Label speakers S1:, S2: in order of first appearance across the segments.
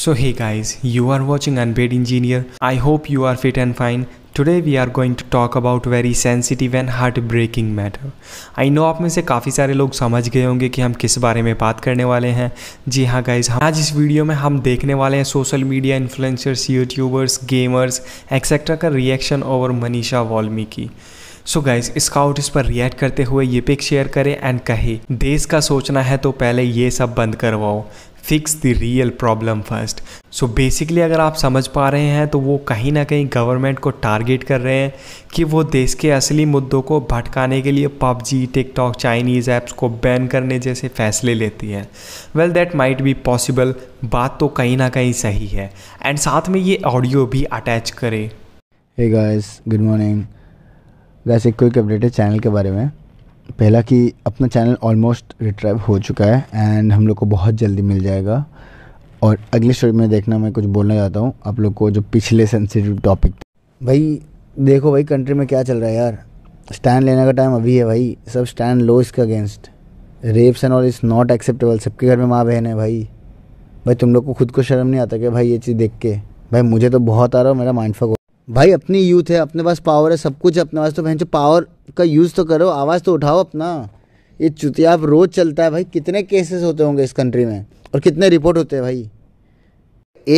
S1: So hey guys, you are watching Unpaid Engineer. I hope you are fit and fine. Today we are going to talk about very sensitive and heart breaking matter I know आप में से काफ़ी सारे लोग समझ गए होंगे कि हम किस बारे में बात करने वाले हैं जी हाँ गाइज हम आज इस वीडियो में हम देखने वाले हैं social media influencers YouTubers gamers etcetera का reaction over Manisha Valmiki so guys Scout इस पर रिएक्ट करते हुए ये पिक शेयर करें एंड कहे देश का सोचना है तो पहले ये सब बंद करवाओ fix the real problem first so basically अगर आप समझ पा रहे हैं तो वो कहीं ना कहीं गवर्नमेंट को टारगेट कर रहे हैं कि वो देश के असली मुद्दों को भटकाने के लिए पबजी टिकटॉक चाइनीज़ ऐप्स को बैन करने जैसे फैसले लेती है well that might be possible बात तो कहीं ना कहीं सही है एंड साथ में ये ऑडियो भी अटैच करे
S2: हे गाइस गुड मॉर्निंग वैसे क्विक अपडेट है चैनल के बारे में पहला कि अपना चैनल ऑलमोस्ट रिट्राइव हो चुका है एंड हम लोग को बहुत जल्दी मिल जाएगा और अगली स्टोरी में देखना मैं कुछ बोलना चाहता हूँ आप लोग को जो पिछले सेंसिटिव टॉपिक भाई देखो भाई कंट्री में क्या चल रहा है यार स्टैंड लेने का टाइम अभी है भाई सब स्टैंड लो इसके against rapes and all is not acceptable सबके घर में माँ बहन है भाई भाई तुम लोग को खुद को शर्म नहीं आता क्या भाई ये चीज़ देख के भाई मुझे तो बहुत आ रहा है मेरा माइंड फक भाई अपनी यूथ है अपने पास पावर है सब कुछ है अपने पास तो बहन जो पावर का यूज़ तो करो आवाज़ तो उठाओ अपना ये चुतियाब रोज़ चलता है भाई कितने केसेस होते होंगे इस कंट्री में और कितने रिपोर्ट होते हैं भाई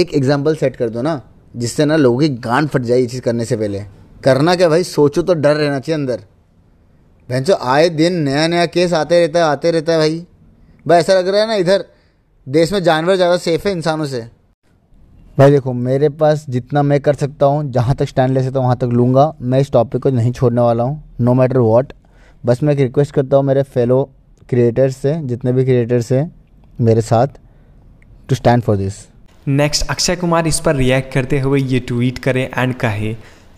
S2: एक एग्जाम्पल सेट कर दो ना जिससे ना लोगों की गांड फट जाए ये चीज़ करने से पहले करना क्या भाई सोचो तो डर रहना चाहिए अंदर भैंसो आए दिन नया नया केस आते रहता है आते रहता है भाई भाई ऐसा लग रहा है ना इधर देश में जानवर ज़्यादा सेफ है इंसानों से भाई देखो मेरे पास जितना मैं कर सकता हूँ जहाँ तक स्टैंड ले सकता हूँ वहाँ तक लूँगा मैं इस टॉपिक को नहीं छोड़ने वाला हूँ नो मैटर वॉट बस मैं एक रिक्वेस्ट करता हूँ मेरे फेलो क्रिएटर्स से जितने भी क्रिएटर्स हैं मेरे साथ to stand for this
S1: next Akshay Kumar इस पर रिएक्ट करते हुए ये ट्वीट करें एंड कहे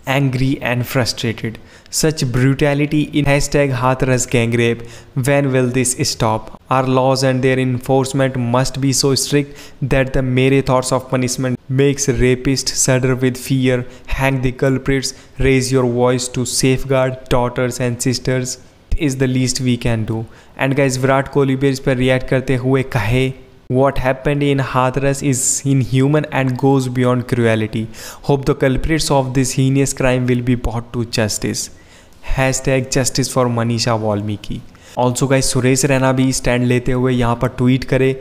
S1: angry and frustrated. Such brutality in hashtag Hathras gang rape. When will this stop? Our laws and their enforcement must be so strict that the mere thoughts of punishment makes rapists shudder with fear. Hang the culprits, raise your voice to safeguard daughters and sisters. Is the least we can do. And guys, Virat Kohli पे react करते हुए कहे what happened in Hathras is inhuman and goes beyond cruelty. Hope the culprits of this heinous crime will be brought to justice. Hashtag justice for Manisha Valmiki. Also guys, Suraj Rana bhi stand lete hue yahan par tweet kare.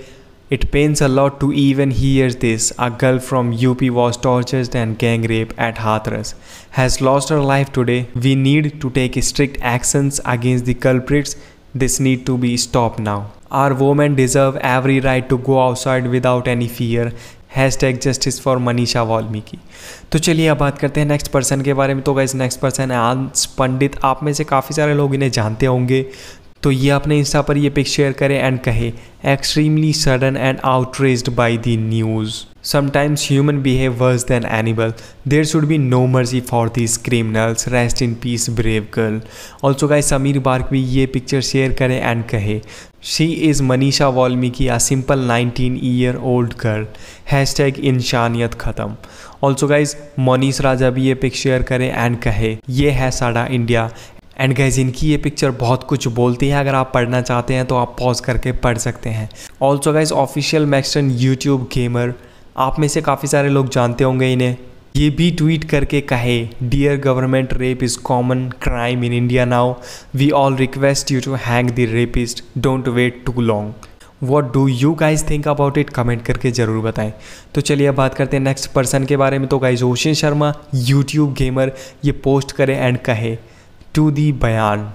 S1: It pains a lot to even hear this. A girl from UP was tortured and gang raped at Hathras. Has lost her life today. We need to take strict actions against the culprits. This need to be stopped now. Our women deserve every right to go outside without any fear hashtag justice for Manisha Valmiki तो चलिए अब बात करते हैं next person के बारे में तो गाइज नेक्स्ट पर्सन है आंस पंडित आप में से काफ़ी सारे लोग इन्हें जानते होंगे तो ये अपने इंस्टा पर ये पिक शेयर करें एंड कहे extremely sudden and outraged by the news Sometimes human behave worse than animal. There should be no mercy for these criminals. Rest in peace, brave girl. Also guys, samir bark bhi ye picture share kare and kahe she is manisha valmiki a simple 19 year old girl hashtag tag khatam also guys manish raja bhi ye ये share kare and kahe ye hai sada india and guys इनकी ये picture बहुत कुछ बोलती है अगर आप पढ़ना चाहते हैं तो आप पॉज करके पढ़ सकते हैं also guys official Maxon YouTube gamer आप में से काफ़ी सारे लोग जानते होंगे इन्हें ये भी ट्वीट करके कहे dear government rape is common crime in India now we all request you to hang the rapist don't wait too long what do you guys think about it comment करके ज़रूर बताएं तो चलिए अब बात करते हैं नेक्स्ट पर्सन के बारे में तो guys Ocean Sharma YouTube gamer ये पोस्ट करें एंड कहे टू दी बयान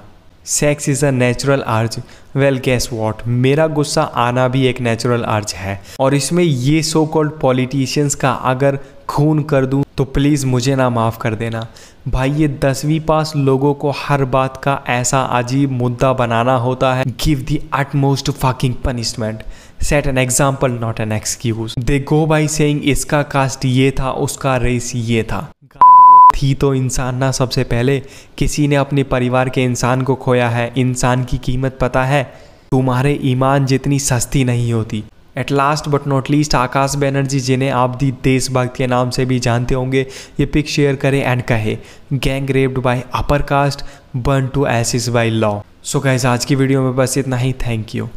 S1: sex is a natural urge well guys what मेरा गुस्सा आना भी एक नेचुरल आर्ज है और इसमें ये सो कॉल्ड पॉलिटिशियंस का अगर खून कर दूँ तो प्लीज़ मुझे ना माफ़ कर देना भाई ये दसवीं पास लोगों को हर बात का ऐसा अजीब मुद्दा बनाना होता है give the utmost fucking punishment set an example not an excuse they go by saying इसका कास्ट ये था उसका रेस ये था थी तो इंसान ना सबसे पहले किसी ने अपने परिवार के इंसान को खोया है इंसान की कीमत पता है तुम्हारे ईमान जितनी सस्ती नहीं होती at last but not least Akash Banerjee जिन्हें आप दी देशभक्त के नाम से भी जानते होंगे ये पिक शेयर करें एंड कहे gang raped by upper caste burn to ashes by law so guys आज की वीडियो में बस इतना ही थैंक यू